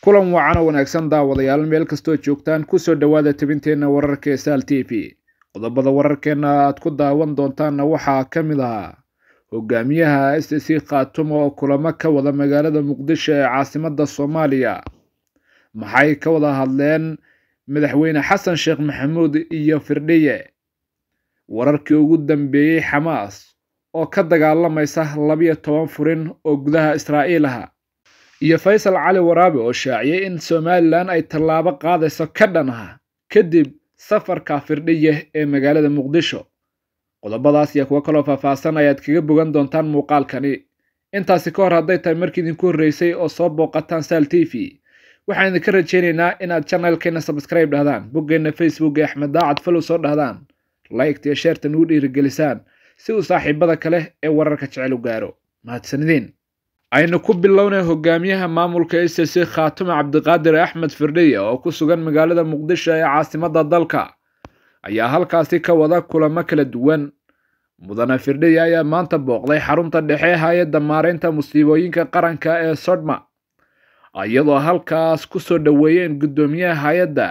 kulan waacano wanaagsan daawadayaal meel kastoo joogtaan kusoo dhowaada tebinteenna wararka sal t v qodobada wararkeenna aad ku daawan doontaanna waxaa ka mid ah hogaamiyaha s c khaatuma oo kulamo ka wada magaalada muqdisho ee caasimadda soomaaliya maxay ka wada hadleen madaxweyne xasan sheekh maxamuud iyo firdhiye wararkii ugu dambeeyey xamaas oo ka dagaalamaysa labiyo toban furin oo gudaha israa'iil ah iyo faysal cali waraabi oo shaaciyey in somalilan ay tallaabo qaadayso ka dhanha kadib safarka firdhiya ee magaalada muqdisho qodobadaas iyo kuwo kaloo faahfaahsan ayaad kaga bogan doontaan muuqaalkani intaasi ka hor hadday tahay markii idinku horreysay oo soo booqataan saal t v waxaan idinka rajaynaynaa inaad janalkeena sabskribe dhahdaan boggeenna facebook ee axmed daacad falow soo dhahdaan laygta iyo sheertan ugu dhiirigelisaan si uu saaxiibada kale ee wararka jecel u gaaro mahadsanideen aynu ku bilownay hogaamiyaha maamulka a c khaatume cabdiqaadir axmed firdhiye oo ku sugan magaalada muqdisho ee caasimadda dalka ayaa halkaasi ka wada kulamo kala duwan mudane firdhiye ayaa maanta booqday xarunta dhexe hay-adda maareynta musiibooyinka qaranka ee sodma iyadoo halkaas ku soo dhoweeyeen guddoomiyaha hay-adda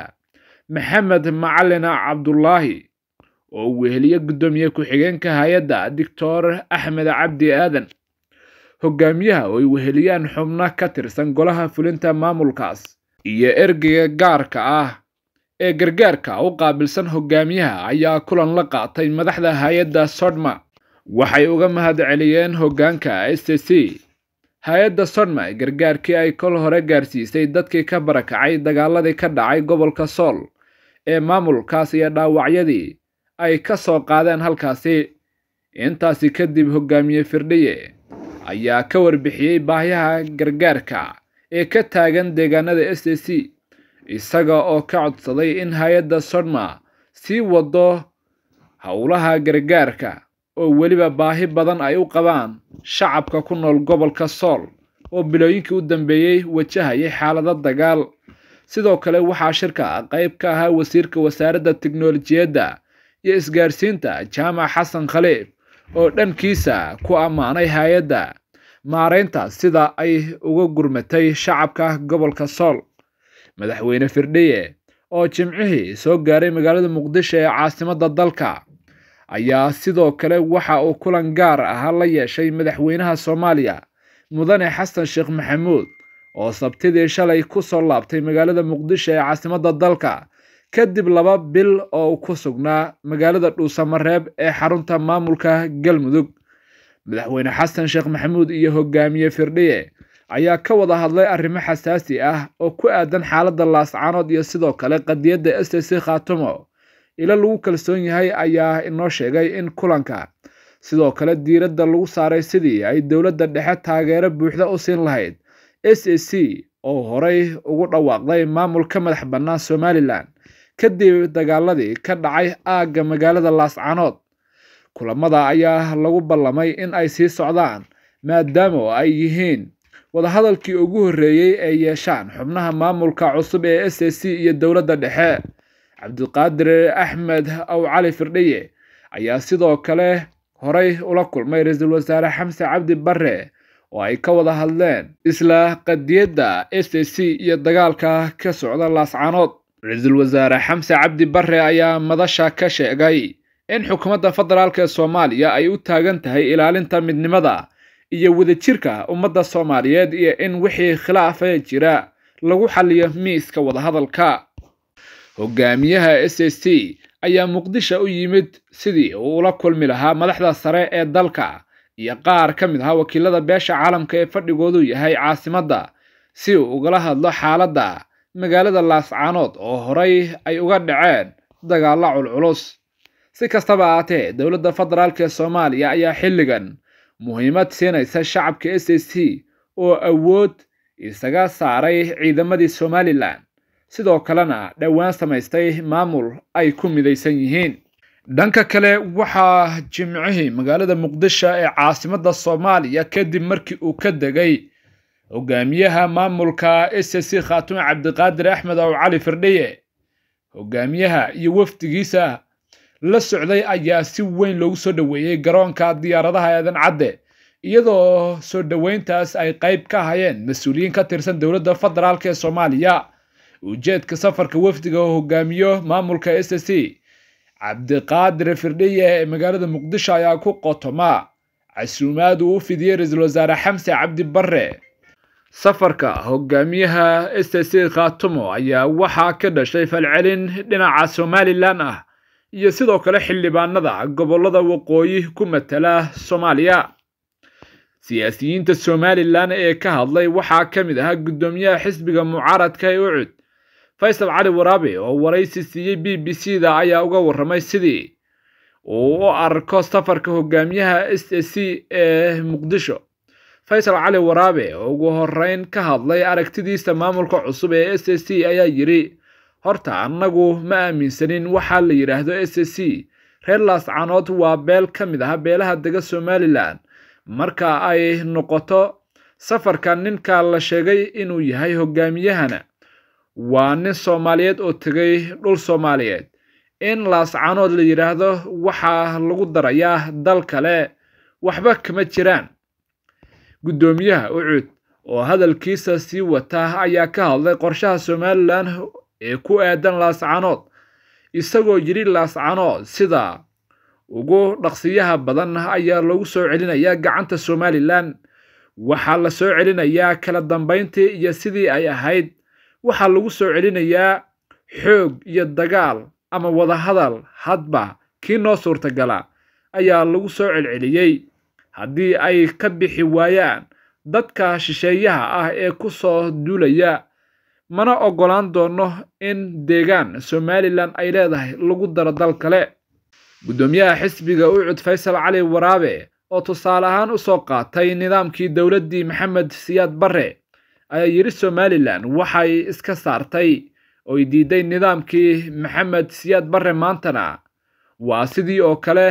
maxamed macalin cabdulaahi oo weheliye guddoomiye ku-xigeenka hay-adda doctor axmed cabdi aadan hogaamiyaha oo ay weheliyaan xubno ka tirsan golaha fulinta maamulkaas iyo ergeyga gaarka ah ee gargaarka u qaabilsan hogaamiyaha ayaa kulan la qaatay madaxda hay-adda sodma waxay uga mahadceliyeen hoggaanka s c hay-adda sodma gargaarkii ay kol hore gaarsiisay dadkii ka barakacay dagaaladii ka dhacay gobolka sool ee maamulkaas iyo dhaawacyadii ay ka soo qaadeen halkaasi intaasi kadib hogaamiye firdhiye ayaa ka warbixiyey baahyaha gargaarka ee ka taagan deegaanada s a c isaga oo ka codsaday in hay-adda sodma sii wado howlaha gargaarka oo weliba baahi badan ay u qabaan shacabka ku nool gobolka sool oo bilooyinkii u dambeeyey wajahayay xaalado dagaal sidoo kale waxaa shirka qayb ka ahaa wasiirka wasaaradda tiknolojiyadda iyo isgaarsiinta jaamac xasan khaliif oo dhankiisa ku ammaanay hay-adda maareynta sida ay uga gurmatay shacabka gobolka sool madaxweyne firdhiye oo jimcihii soo gaaray magaalada muqdisho ee caasimadda dalka ayaa sidoo kale waxa uu kulan gaar ah la yeeshay madaxweynaha soomaaliya mudane xasan sheekh maxamuud oo sabtidii shalay ku soo laabtay magaalada muqdisho ee caasimadda dalka kadib laba bil oo ku sugnaa magaalada dhuusamareeb ee xarunta maamulka galmudug madaxweyne xasan sheekh maxamuud iyo hogaamiye firdhiye ayaa ka wada hadlay arrimo xasaasi ah oo ku aadan xaaladda laascaanood iyo sidoo kale qadiyadda s c khaatumo ilo lagu kalsoon yahay ayaa inoo sheegay in kulanka sidoo kale diiradda lagu saaray sidii ay dowladda dhexe taageero buuxda u siin lahayd s a c oo horey ugu dhawaaqday maamulka madax bannaan somalilan kadib dagaaladii ka dhacay aagga magaalada laascaanood kulamada ayaa lagu ballamay in ay sii socdaan maadaama oo ay yihiin wadahadalkii ugu horreeyey ee yeeshaan xubnaha maamulka cusub ee s c iyo dowladda dhexe cabdiqaadir axmed ow cali firdhiye ayaa sidoo kale horay ula kulmay ra-iisul wasaare xamse cabdi barre oo ay ka wada hadleen isla qadiyadda s c iyo dagaalka ka socda laascaanood ra-iisul wasaare xamse cabdi barre ayaa madasha ka sheegay in xukuumadda federaalka ee soomaaliya ay u taagan tahay ilaalinta midnimada iyo wadajirka ummadda soomaaliyeed iyo in wixii khilaafa jira lagu xaliyo miiska wadahadalka hogaamiyaha s s t ayaa muqdisho u yimid sidii uu ula kulmi lahaa madaxda sare ee dalka iyo qaar ka mid ah wakiilada beesha caalamka ee fadhigoodu yahay caasimadda si uu ugala hadlo xaaladda magaalada laascaanood oo horay ay uga dhaceen dagaallo culculus si kastaba ahaatee dowladda federaalk ee soomaaliya ayaa xilligan muhiimad siinaysa shacabka s s t oo awood isaga saaray ciidamadii somalilan sidoo kalena dhowaan samaystay maamul ay ku midaysan yihiin dhanka kale waxaa jimcihii magaalada muqdisho ee caasimadda soomaaliya kadib markii uu ka degay hogaamiyaha maamulka s s c khaatume cabdiqaadir axmed ow cali firdhiye hogaamiyaha iyo wafdigiisa la socday ayaa si weyn loogu soo dhoweeyey garoonka diyaaradaha eedan cadde iyadoo soo dhoweyntaas ay qayb ka hayeen mas-uuliyiin ka tirsan dowladda federaalk ee soomaaliya ujeedka safarka wafdiga oo hogaamiyo maamulka s c cabdiqaadir firdhiye ee magaalada muqdisho ayaa ku qotoma casuumaad uu u fidiyey ra-iisul wasaare xamse cabdi barre safarka hogaamiyaha s c khaatumo ayaa waxaa ka dhashay falcelin dhinaca somalilan ah iyo sidoo kale xildhibaanada gobollada waqooyi ku matala soomaaliya siyaasiyiinta somalilan ee ka hadlay waxaa ka mid ahaa guddoomiyaha xisbiga mucaaradka ee ucud faysal cali waraabe oo waraysi siiyey b b c da ayaa uga warramay sidii uu u arko safarka hogaamiyaha s a c ee muqdisho faysal cali waraabe oo ugu horreyn ka hadlay aragtidiisa maamulka cusub ee s a c ayaa yidhi horta annagu ma aaminsanin waxaa la yidhaahdo s c reer laascanood waa beel ka mid ah beelaha dega somalilan marka ay noqoto safarka ninka la sheegay inuu yahay hogaamiyahana waa nin soomaaliyeed oo tegay dhul soomaaliyeed in laascanood la yidhaahdo waxaa lagu darayaa dal kale waxba kama jiraan guddoomiyaha ucud oo hadalkiisa sii wata ayaa ka hadlay qorshaha somalilan ee ku aadan laascanood isagoo yidhi laascanood sida ugu dhaqsiyaha badan ayaa lagu soo celinayaa gacanta somalilan waxaa la soo celinayaa kala dambayntii iyo sidii ay ahayd waxaa lagu soo celinayaa xoog iyo dagaal ama wadahadal hadba kii noo suurtagala ayaa lagu soo celceliyey haddii ay ka bixi waayaan dadka shisheeyaha ah ee ku soo duulaya mana oggolaan doono in deegaan somalilan ay leedahay lagu daro dal kale guddoomiyaha xisbiga ucud faysal cali waraabe oo tusaale ahaan u soo qaatay nidaamkii dowladdii maxamed siyaad barre ayaa yidhi somalilan waxay iska saartay oy diiday nidaamkii maxamed siyaad barre maantana waa sidii oo kale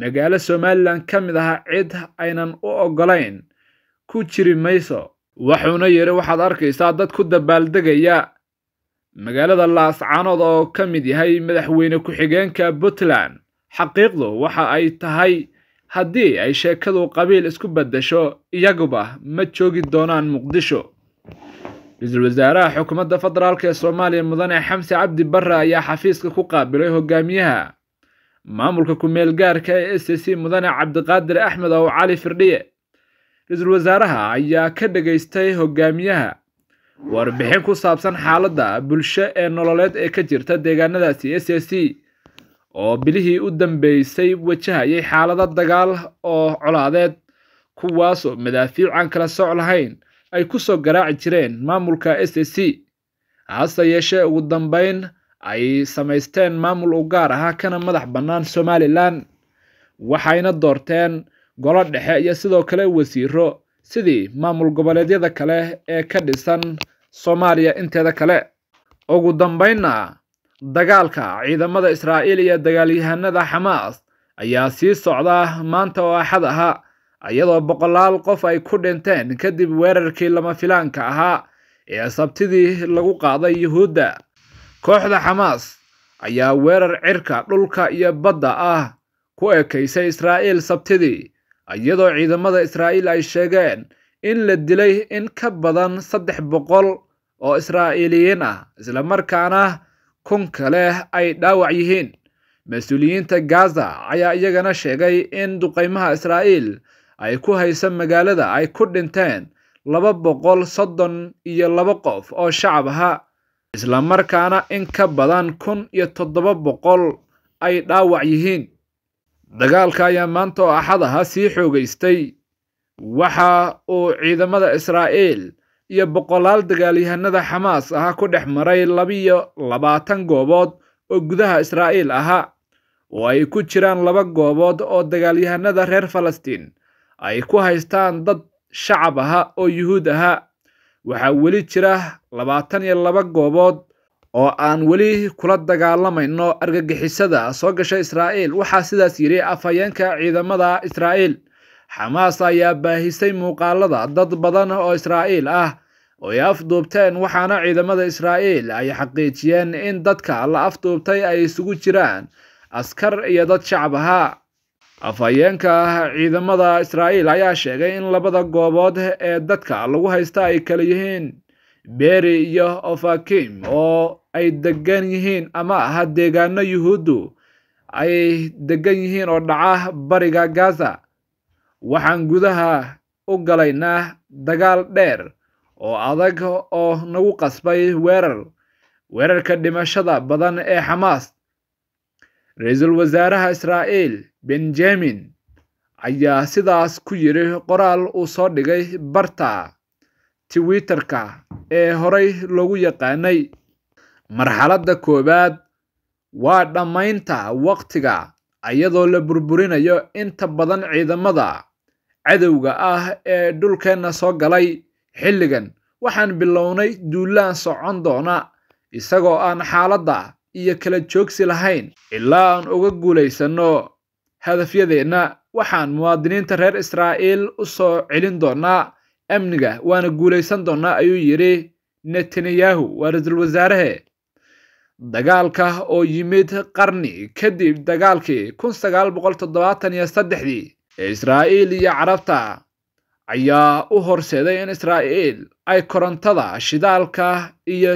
magaalo somalilan ka mid aha cid aynan u oggolayn ku jiri mayso wuxuuna yidhi waxaad arkaysaa dad ku dabaaldegaya magaalada laascanood oo ka mid yahay madaxweyne ku-xigeenka puntland xaqiiqdu waxa ay tahay haddii ay sheekadu qabiil isku beddesho iyaguba ma joogi doonaan muqdisho ra-iisul wasaaraha xukuumadda federaalk ee soomaaliya mudane xamse cabdi barre ayaa xafiiska ku qaabilay hogaamiyaha maamulka ku-meel ah ee s c mudane cabdiqaadir axmed ow cali firdhiye ra-iisul wasaaraha ayaa ka dhagaystay hogaamiyaha warbixin ku saabsan xaaladda bulsho ee nololeed ee ka jirta deegaanadaasi s s c oo bilihii u dambeysay wajahayay xaalado dagaal oo colaadeed kuwaasoo madaafiic aan kala sooc lahayn ay ku soo garaaci jireen maamulka s s c hase yeeshee ugu dambeyn ay samaysteen maamul u gaar ahaa kana madax bannaan somalilan waxayna doorteen golo dhexe iyo sidoo kale wasiiro sidii maamul goboleedyada kale ee ka dhisan soomaaliya inteeda kale ugu dambaynna dagaalka ciidamada israa'iil iyo dagaalyahanada xamaas ayaa sii socda maanta oo axad aha iyadoo boqolaal qof ay ku dhinteen kadib weerarkii lama filaanka ahaa ee sabtidii lagu qaaday yuhuudda kooxda xamaas ayaa weerar cirka dhulka iyo badda ah ku ekaysay israa'iil sabtidii iyadoo ciidamada israa'iil ay sheegeen in la dilay in ka badan saddex boqol oo israa'iiliyiin ah islamarkaana kun kale ay dhaawac yihiin mas-uuliyiinta gaza ayaa iyagana sheegay in duqeymaha israa'iil ay ku haysa magaalada ay ku dhinteen laba boqol soddon iyo laba qof oo shacab aha isla markaana in ka badan kun iyo toddoba boqol ay dhaawac yihiin dagaalka ayaa maanta oo axad ahaa sii xoogaystay waxa uu ciidamada israa'iil iyo boqolaal dagaalyahanada xamaas ahaa ku dhex maray labiyo labaatan goobood oo gudaha israa'iil ahaa oo ay ku jiraan laba goobood oo dagaalyahanada reer falastiin ay ku haystaan dad shacab aha oo yuhuud ahaa waxaa weli jira labaatan iyo laba goobood oo aan weli kula dagaalamayno argagixisada soo gasha israa'iil waxaa sidaas yidhi afhayeenka ciidamada israa'iil xamaas ayaa baahisay muuqaalada dad badan oo israa'iil ah oo ay afduubteen waxaana ciidamada israa'iil ay xaqiijiyeen in dadka la afduubtay ay isugu jiraan askar iyo dad shacab afhayeenka ciidamada israa'iil ayaa sheegay in labada goobood ee dadka lagu haysta ay kala yihiin beeri iyo ofakim oo ay degan yihiin ama aha deegaano yuhuuddu ay degan yihiin oo dhaca bariga gaza waxaan gudaha u galaynaa dagaal dheer oo adag oo nagu qasbay weerar weerarka dhimashada badan ee xamaas ra-iisul wasaaraha israa'iil benjamin ayaa sidaas ku yiri qoraal uu soo dhigay barta twitterka ee horay loogu yaqaanay marxaladda koowaad waa dhammaynta wakhtiga ayadoo la burburinayo inta badan ciidamada cadowga ah ee dhulkeenna soo galay xilligan waxaan bilownay duullaan socon doona isagoo aan xaaladda iyo kala joogsi lahayn ilaa aan uga guulaysanno hadafyadeenna waxaan muwaadiniinta reer israa'iil u soo celin doonaa amniga waana guulaysan doonnaa ayuu yidhi netanyahu waa ra-iisul wasaarehe dagaalka oo yimid qarni kadib dagaalkii kun sagaal boqol toddobaatan iyo saddexdii ee israa'iil iyo carabta ayaa u horseeday in israa'iil ay korontada shidaalka iyo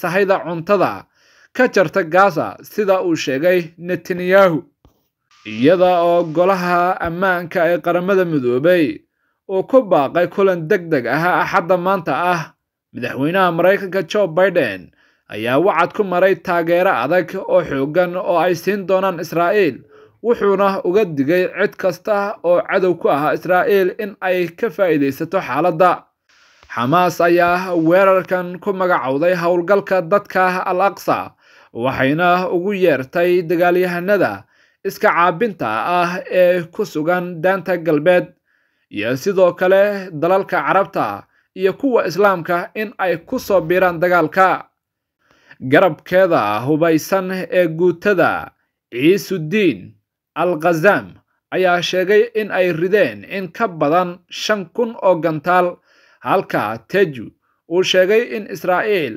sahayda cuntada ka jarta gaza sida uu sheegay netanyahu iyada oo golaha ammaanka ee qaramada midoobay oo ku baaqay kulan deg deg ah axadda ah, maanta ah madaxweynaha maraykanka jo biden ayaa wacad ku maray taageero adag oo xooggan oo ay siin doonaan israa'iil wuxuuna uga digay cid kasta oo cadow ku ah israa'iil in ay ka faa'iidaysato xaaladda xamaas ayaa weerarkan ku magacowday howlgalka dadka al aqsa waxayna ugu yeertay dagaalyahanada iska caabinta ah ee ku sugan daanta galbeed iyo sidoo kale dalalka carabta iyo kuwa islaamka in ay ku soo biiraan dagaalka garabkeeda hubaysan ee guutada ciisuddiin al khazaam ayaa sheegay in ay rideen in ka badan shan kun oo gantaal halka teju uu sheegay in israa'iil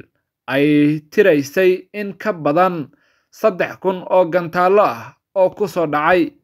ay tiraysay in ka badan saddex kun oo gantaallo ah oo ku soo dhacay